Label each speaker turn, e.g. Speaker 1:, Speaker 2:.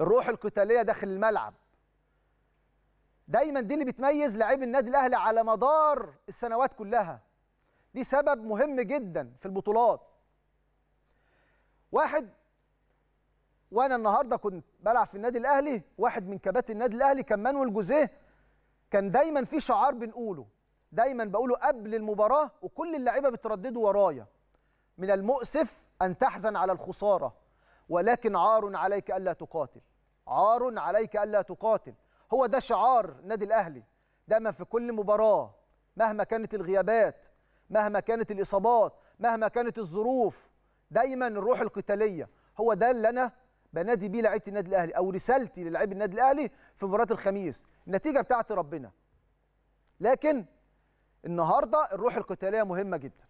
Speaker 1: الروح القتاليه داخل الملعب دايما دي اللي بتميز لعيب النادي الاهلي على مدار السنوات كلها دي سبب مهم جدا في البطولات واحد وانا النهارده كنت بلعب في النادي الاهلي واحد من كباتن النادي الاهلي كان مانويل جوزيه كان دايما في شعار بنقوله دايما بقوله قبل المباراه وكل اللعيبه بترددوا ورايا من المؤسف ان تحزن على الخساره ولكن عار عليك ألا تقاتل عار عليك ألا تقاتل هو ده شعار النادي الأهلي دايما في كل مباراة مهما كانت الغيابات مهما كانت الإصابات مهما كانت الظروف دايما الروح القتالية هو ده اللي أنا بنادي بيه لعيبه النادي الاهلي او رسالتي للعيب النادي الاهلي في مباراه الخميس النتيجه بتاعت ربنا لكن النهارده الروح القتاليه مهمه جدا